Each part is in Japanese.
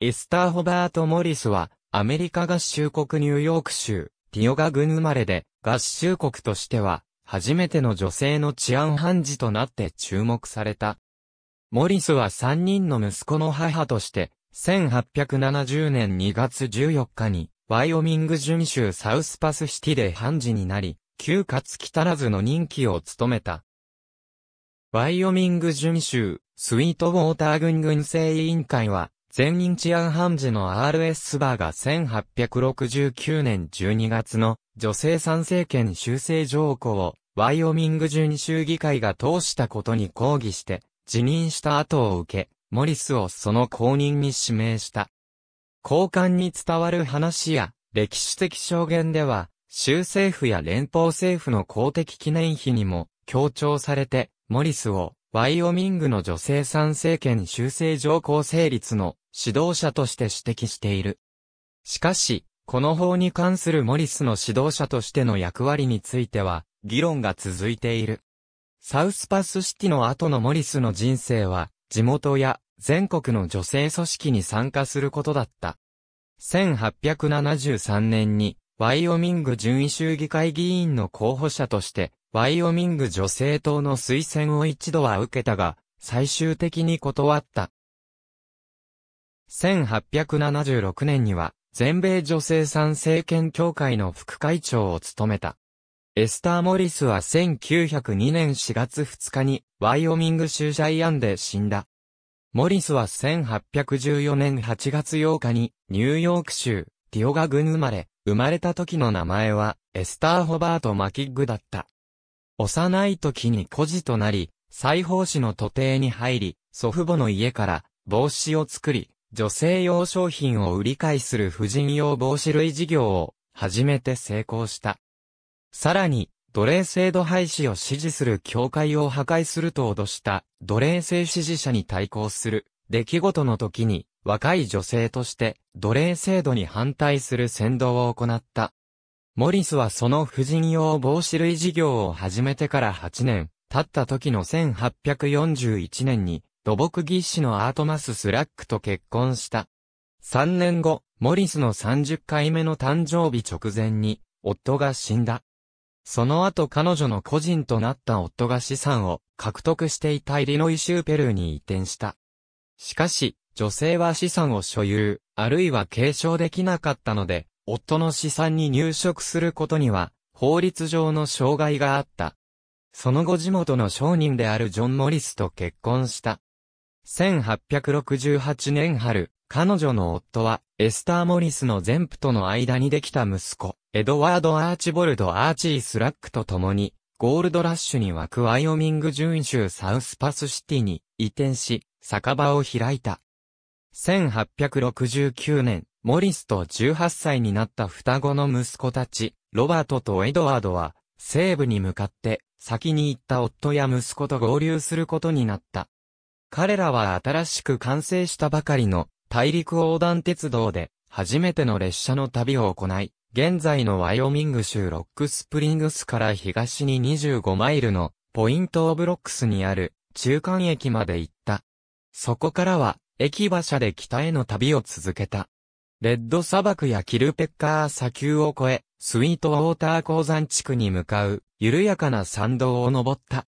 イスター・ホバート・モリスは、アメリカ合衆国ニューヨーク州、ティオガ郡生まれで、合衆国としては、初めての女性の治安判事となって注目された。モリスは3人の息子の母として、1870年2月14日に、ワイオミング準州サウスパスシティで判事になり、旧かつたらずの任期を務めた。ワイオミング準州、スイートウォーター軍軍政委員会は、前任治安判事の RS バーが1869年12月の女性参政権修正条項をワイオミング準州議会が通したことに抗議して辞任した後を受け、モリスをその後任に指名した。交換に伝わる話や歴史的証言では、州政府や連邦政府の公的記念碑にも強調されて、モリスをワイオミングの女性参政権修正条項成立の指導者として指摘している。しかし、この法に関するモリスの指導者としての役割については、議論が続いている。サウスパスシティの後のモリスの人生は、地元や全国の女性組織に参加することだった。1873年に、ワイオミング順位衆議会議員の候補者としてワイオミング女性党の推薦を一度は受けたが、最終的に断った。1876年には、全米女性参政権協会の副会長を務めた。エスター・モリスは1902年4月2日に、ワイオミング州ジャイアンで死んだ。モリスは1814年8月8日に、ニューヨーク州、ディオガ郡生まれ、生まれた時の名前は、エスター・ホバート・マキッグだった。幼い時に孤児となり、裁縫師の徒弟に入り、祖父母の家から帽子を作り、女性用商品を売り買いする婦人用帽子類事業を初めて成功した。さらに、奴隷制度廃止を支持する教会を破壊すると脅した奴隷制支持者に対抗する出来事の時に若い女性として奴隷制度に反対する先導を行った。モリスはその婦人用防止類事業を始めてから8年、経った時の1841年に、土木技師のアートマス・スラックと結婚した。3年後、モリスの30回目の誕生日直前に、夫が死んだ。その後彼女の個人となった夫が資産を獲得していたイリノイ州ペルーに移転した。しかし、女性は資産を所有、あるいは継承できなかったので、夫の資産に入植することには、法律上の障害があった。その後地元の商人であるジョン・モリスと結婚した。1868年春、彼女の夫は、エスター・モリスの全夫との間にできた息子、エドワード・アーチボルド・アーチー・スラックと共に、ゴールドラッシュに湧くワイオミング準州サウスパスシティに移転し、酒場を開いた。1869年、モリスと18歳になった双子の息子たち、ロバートとエドワードは、西部に向かって、先に行った夫や息子と合流することになった。彼らは新しく完成したばかりの大陸横断鉄道で、初めての列車の旅を行い、現在のワイオミング州ロックスプリングスから東に25マイルのポイントオブロックスにある中間駅まで行った。そこからは駅馬車で北への旅を続けた。レッド砂漠やキルペッカー砂丘を越え、スイートウォーター鉱山地区に向かう、緩やかな山道を登った。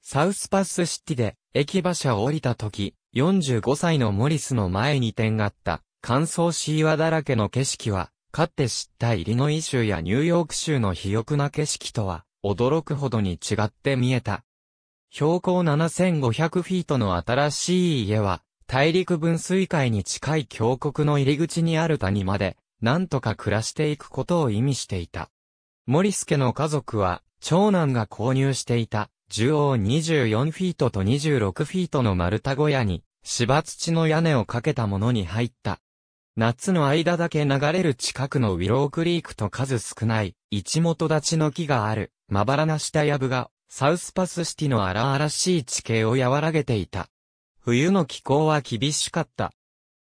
サウスパスシティで、駅馬車を降りた時、45歳のモリスの前に点があった、乾燥シーワだらけの景色は、かって知ったイリノイ州やニューヨーク州の肥沃な景色とは、驚くほどに違って見えた。標高7500フィートの新しい家は、大陸分水界に近い峡谷の入り口にある谷まで、なんとか暮らしていくことを意味していた。森助の家族は、長男が購入していた、縦横24フィートと26フィートの丸太小屋に、芝土の屋根をかけたものに入った。夏の間だけ流れる近くのウィロークリークと数少ない、一元立ちの木がある、まばらな下藪が、サウスパスシティの荒々しい地形を和らげていた。冬の気候は厳しかった。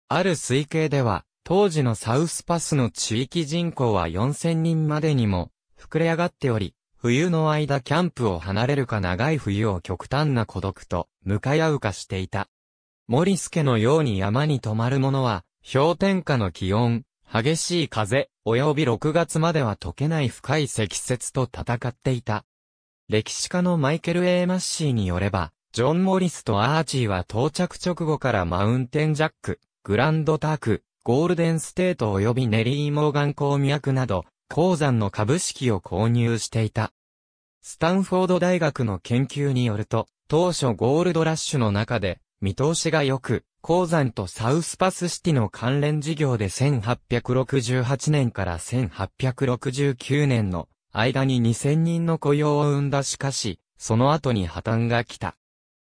ある推計では、当時のサウスパスの地域人口は4000人までにも膨れ上がっており、冬の間キャンプを離れるか長い冬を極端な孤独と向かい合うかしていた。モリスケのように山に泊まる者は、氷点下の気温、激しい風、および6月までは溶けない深い積雪と戦っていた。歴史家のマイケル・エーマッシーによれば、ジョン・モリスとアーチーは到着直後からマウンテンジャック、グランドターク、ゴールデンステート及びネリー・モーガン鉱脈など、鉱山の株式を購入していた。スタンフォード大学の研究によると、当初ゴールドラッシュの中で、見通しが良く、鉱山とサウスパスシティの関連事業で1868年から1869年の間に2000人の雇用を生んだしかし、その後に破綻が来た。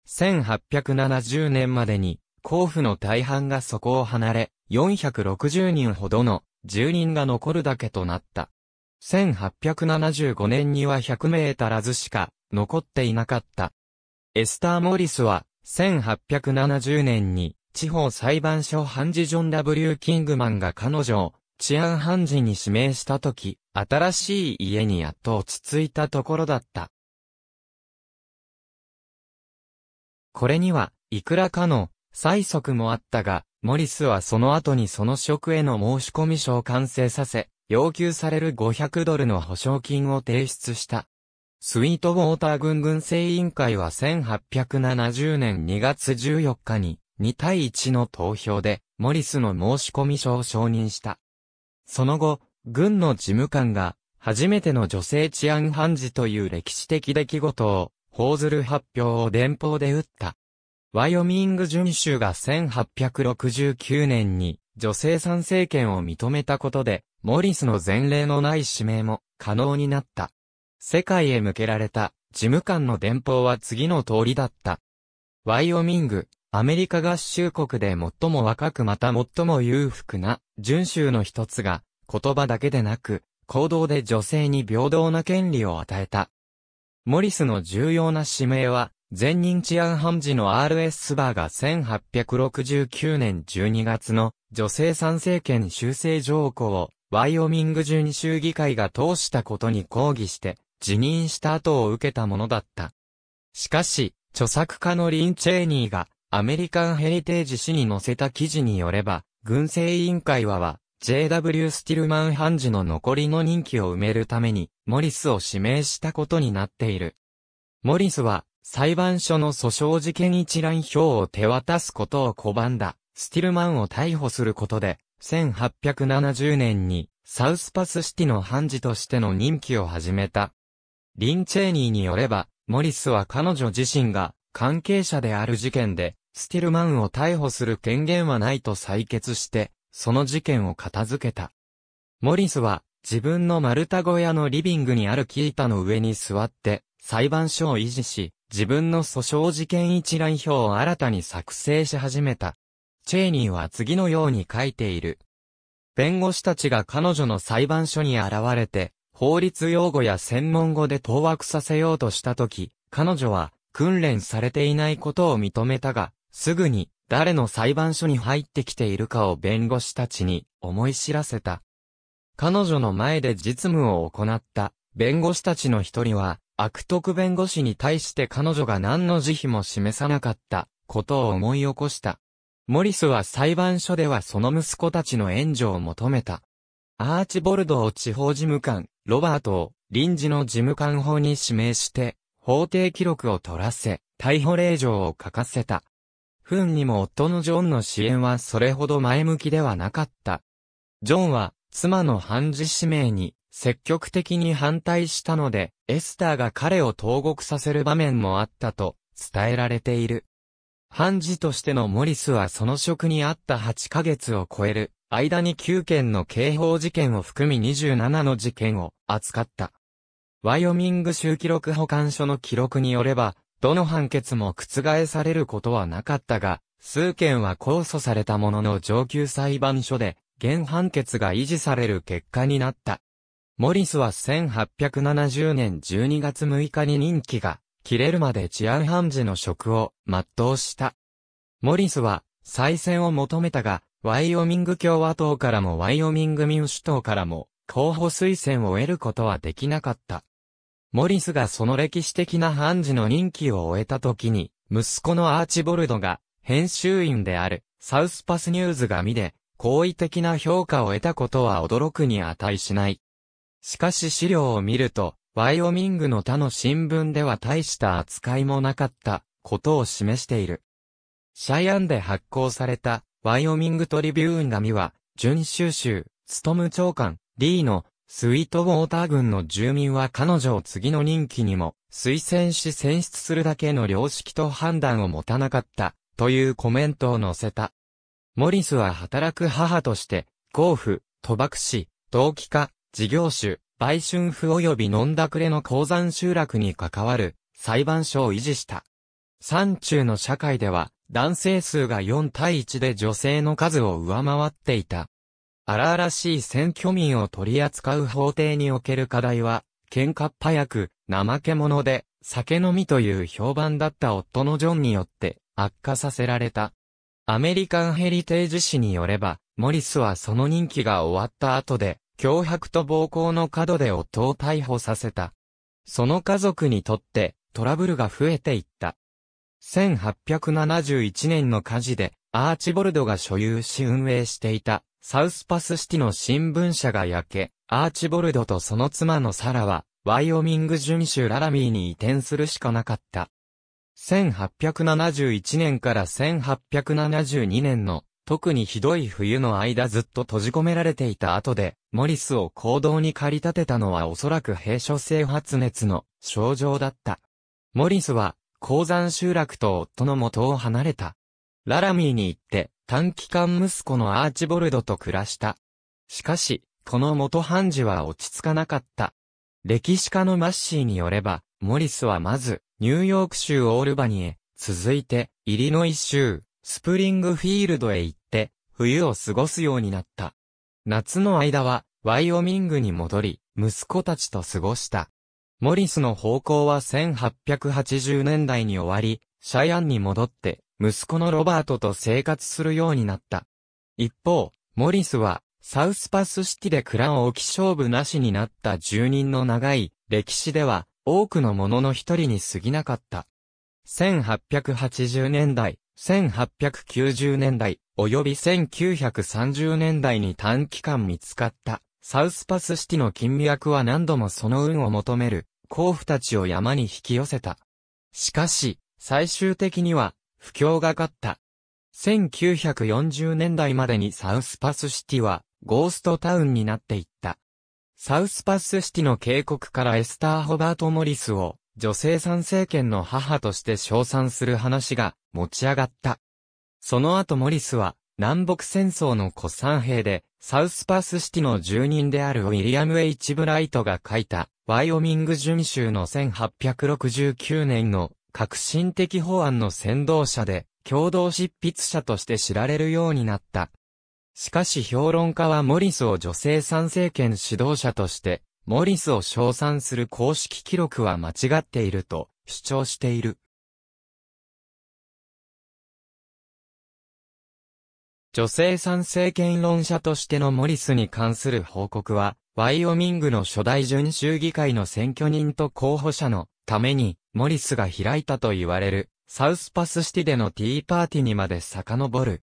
1870年までに、甲府の大半がそこを離れ、460人ほどの住人が残るだけとなった。1875年には100名足らずしか残っていなかった。エスター・モリスは、1870年に地方裁判所判事ジョン・ W・ キングマンが彼女を治安判事に指名した時、新しい家にやっと落ち着いたところだった。これには、いくらかの、催促もあったが、モリスはその後にその職への申し込み書を完成させ、要求される500ドルの保証金を提出した。スイートウォーター軍軍政委員会は1870年2月14日に2対1の投票でモリスの申し込み書を承認した。その後、軍の事務官が初めての女性治安判事という歴史的出来事をホーズル発表を電報で打った。ワイオミング巡州が1869年に女性参政権を認めたことで、モリスの前例のない指名も可能になった。世界へ向けられた事務官の電報は次の通りだった。ワイオミング、アメリカ合衆国で最も若くまた最も裕福な巡州の一つが言葉だけでなく行動で女性に平等な権利を与えた。モリスの重要な指名は、前任治安判事の RS バーが1869年12月の女性参政権修正条項をワイオミング準州議会が通したことに抗議して辞任した後を受けたものだった。しかし、著作家のリン・チェーニーがアメリカンヘリテージ誌に載せた記事によれば、軍政委員会はは JW スティルマン判事の残りの任期を埋めるためにモリスを指名したことになっている。モリスは、裁判所の訴訟事件一覧表を手渡すことを拒んだ、スティルマンを逮捕することで、1870年に、サウスパスシティの判事としての任期を始めた。リンチェーニーによれば、モリスは彼女自身が関係者である事件で、スティルマンを逮捕する権限はないと採決して、その事件を片付けた。モリスは、自分の丸太小屋のリビングにある木板の上に座って、裁判所を維持し、自分の訴訟事件一覧表を新たに作成し始めた。チェーニーは次のように書いている。弁護士たちが彼女の裁判所に現れて、法律用語や専門語で当惑させようとしたとき、彼女は訓練されていないことを認めたが、すぐに誰の裁判所に入ってきているかを弁護士たちに思い知らせた。彼女の前で実務を行った弁護士たちの一人は、悪徳弁護士に対して彼女が何の慈悲も示さなかったことを思い起こした。モリスは裁判所ではその息子たちの援助を求めた。アーチボルドを地方事務官、ロバートを臨時の事務官法に指名して、法定記録を取らせ、逮捕令状を書かせた。フンにも夫のジョンの支援はそれほど前向きではなかった。ジョンは妻の判事指名に積極的に反対したので、エスターが彼を投獄させる場面もあったと伝えられている。判事としてのモリスはその職にあった8ヶ月を超える間に9件の刑法事件を含み27の事件を扱った。ワイオミング州記録保管所の記録によれば、どの判決も覆されることはなかったが、数件は控訴されたものの上級裁判所で原判決が維持される結果になった。モリスは1870年12月6日に任期が切れるまで治安判事の職を全うした。モリスは再選を求めたが、ワイオミング共和党からもワイオミング民主党からも候補推薦を得ることはできなかった。モリスがその歴史的な判事の任期を終えた時に、息子のアーチボルドが編集員であるサウスパスニューズが見で、好意的な評価を得たことは驚くに値しない。しかし資料を見ると、ワイオミングの他の新聞では大した扱いもなかったことを示している。シャイアンで発行されたワイオミングトリビューン紙は、準州州、ストム長官、リーのスイートウォーター軍の住民は彼女を次の任期にも推薦し選出するだけの良識と判断を持たなかったというコメントを載せた。モリスは働く母として、交府、賭博士、同期化、事業主、売春婦及び飲んだくれの鉱山集落に関わる裁判所を維持した。山中の社会では、男性数が4対1で女性の数を上回っていた。荒々しい選挙民を取り扱う法廷における課題は、喧嘩っ早く、怠け者で、酒飲みという評判だった夫のジョンによって悪化させられた。アメリカンヘリテージ誌によれば、モリスはその任期が終わった後で、脅迫と暴行の角で夫を逮捕させた。その家族にとってトラブルが増えていった。1871年の火事でアーチボルドが所有し運営していたサウスパスシティの新聞社が焼け、アーチボルドとその妻のサラはワイオミング準州ララミーに移転するしかなかった。1871年から1872年の特にひどい冬の間ずっと閉じ込められていた後で、モリスを行動に駆り立てたのはおそらく閉所性発熱の症状だった。モリスは、鉱山集落と夫の元を離れた。ララミーに行って、短期間息子のアーチボルドと暮らした。しかし、この元判事は落ち着かなかった。歴史家のマッシーによれば、モリスはまず、ニューヨーク州オールバニへ、続いて、イリノイ州、スプリングフィールドへ行って、冬を過ごすようになった。夏の間は、ワイオミングに戻り、息子たちと過ごした。モリスの方向は1880年代に終わり、シャイアンに戻って、息子のロバートと生活するようになった。一方、モリスは、サウスパスシティでクラン置き勝負なしになった住人の長い歴史では、多くの者の一人に過ぎなかった。1880年代、1890年代、及び1930年代に短期間見つかった、サウスパスシティの金脈は何度もその運を求める、甲府たちを山に引き寄せた。しかし、最終的には、不況がかった。1940年代までにサウスパスシティは、ゴーストタウンになっていった。サウスパスシティの渓谷からエスター・ホバート・モリスを女性参政権の母として称賛する話が持ち上がった。その後モリスは南北戦争の古参兵でサウスパスシティの住人であるウィリアム・エイチ・ブライトが書いたワイオミング巡州の1869年の革新的法案の先導者で共同執筆者として知られるようになったしかし評論家はモリスを女性参政権指導者として、モリスを称賛する公式記録は間違っていると主張している。女性参政権論者としてのモリスに関する報告は、ワイオミングの初代準州議会の選挙人と候補者のために、モリスが開いたと言われる、サウスパスシティでのティーパーティーにまで遡る。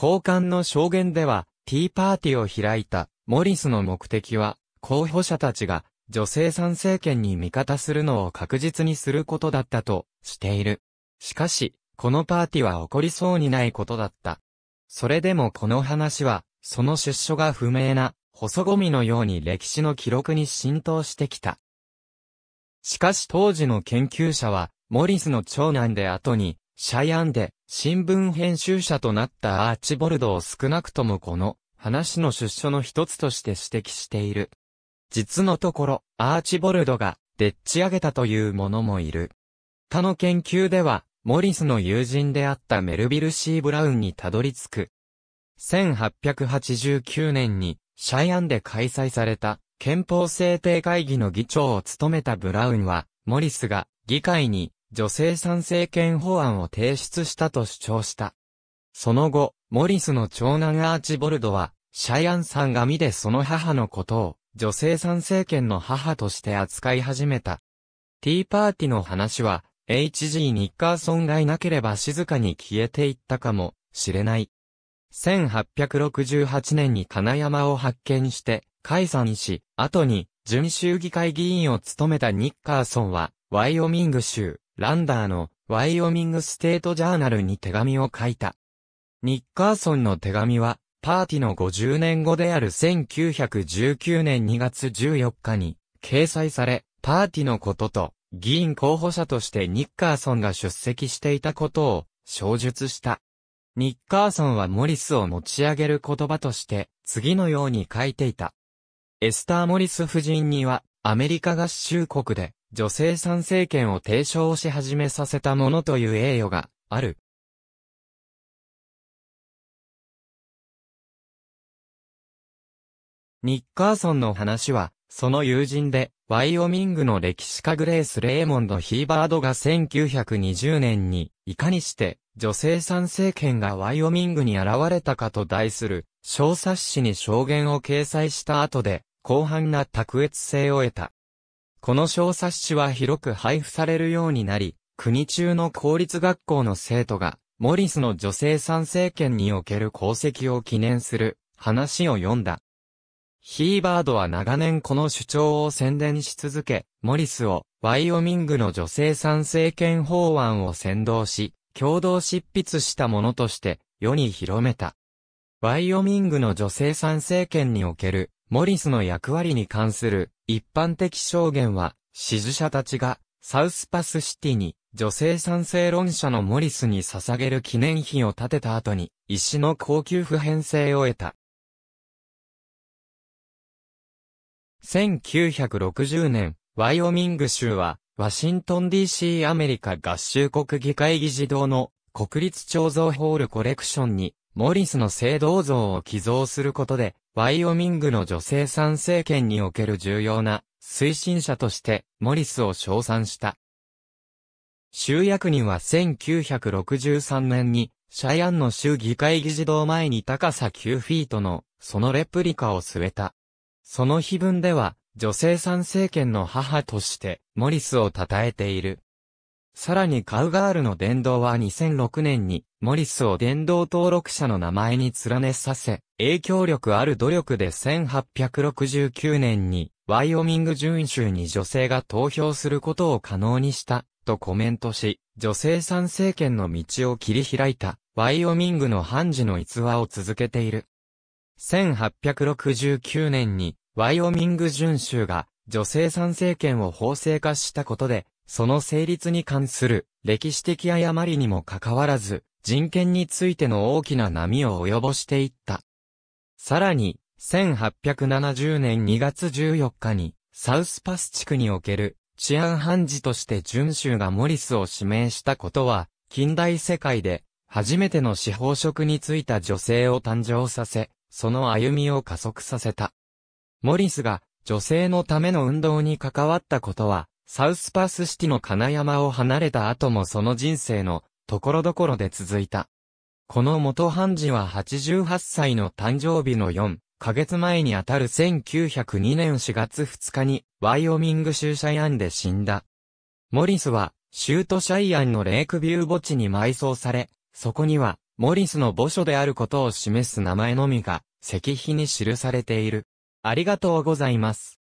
交換の証言では、ティーパーティーを開いた、モリスの目的は、候補者たちが、女性参政権に味方するのを確実にすることだったと、している。しかし、このパーティーは起こりそうにないことだった。それでもこの話は、その出所が不明な、細ゴミのように歴史の記録に浸透してきた。しかし当時の研究者は、モリスの長男で後に、シャイアンで新聞編集者となったアーチボルドを少なくともこの話の出所の一つとして指摘している。実のところ、アーチボルドがでっち上げたというものもいる。他の研究では、モリスの友人であったメルビル・シー・ブラウンにたどり着く。1889年に、シャイアンで開催された、憲法制定会議の議長を務めたブラウンは、モリスが議会に女性参政権法案を提出したと主張した。その後、モリスの長男アーチボルドは、シャイアンさんが見でその母のことを、女性参政権の母として扱い始めた。ティーパーティの話は、H.G. ニッカーソンがいなければ静かに消えていったかもしれない。1868年に金山を発見して、解散し、後に準州議会議員を務めたニッカーソンは、ワイオミング州、ランダーのワイオミングステートジャーナルに手紙を書いた。ニッカーソンの手紙は、パーティの50年後である1919年2月14日に掲載され、パーティのことと議員候補者としてニッカーソンが出席していたことを小述した。ニッカーソンはモリスを持ち上げる言葉として次のように書いていた。エスター・モリス夫人にはアメリカ合衆国で女性参政権を提唱し始めさせたものという栄誉がある。ニッカーソンの話は、その友人で、ワイオミングの歴史家グレース・レーモンド・ヒーバードが1920年に、いかにして女性参政権がワイオミングに現れたかと題する小冊子に証言を掲載した後で、広範な卓越性を得た。この小冊子は広く配布されるようになり、国中の公立学校の生徒が、モリスの女性参政権における功績を記念する話を読んだ。ヒーバードは長年この主張を宣伝し続け、モリスをワイオミングの女性参政権法案を先導し、共同執筆したものとして世に広めた。ワイオミングの女性参政権におけるモリスの役割に関する一般的証言は、支持者たちがサウスパスシティに女性賛成論者のモリスに捧げる記念碑を建てた後に石の高級普遍性を得た。1960年、ワイオミング州は、ワシントン DC アメリカ合衆国議会議事堂の国立彫像ホールコレクションに、モリスの聖銅像を寄贈することで、ワイオミングの女性参政権における重要な推進者としてモリスを称賛した。集約人は1963年にシャイアンの州議会議事堂前に高さ9フィートのそのレプリカを据えた。その碑文では女性参政権の母としてモリスを称えている。さらにカウガールの伝道は2006年にモリスを伝道登録者の名前に連ねさせ、影響力ある努力で1869年に、ワイオミング準州に女性が投票することを可能にした、とコメントし、女性参政権の道を切り開いた、ワイオミングの判事の逸話を続けている。1869年に、ワイオミング順州が、女性参政権を法制化したことで、その成立に関する歴史的誤りにもかかわらず、人権についての大きな波を及ぼしていった。さらに、1870年2月14日に、サウスパス地区における治安判事として準州がモリスを指名したことは、近代世界で初めての司法職に就いた女性を誕生させ、その歩みを加速させた。モリスが女性のための運動に関わったことは、サウスパスシティの金山を離れた後もその人生のところどころで続いた。この元判事は88歳の誕生日の4ヶ月前にあたる1902年4月2日にワイオミング州シャイアンで死んだ。モリスは州都シャイアンのレイクビュー墓地に埋葬され、そこにはモリスの墓所であることを示す名前のみが石碑に記されている。ありがとうございます。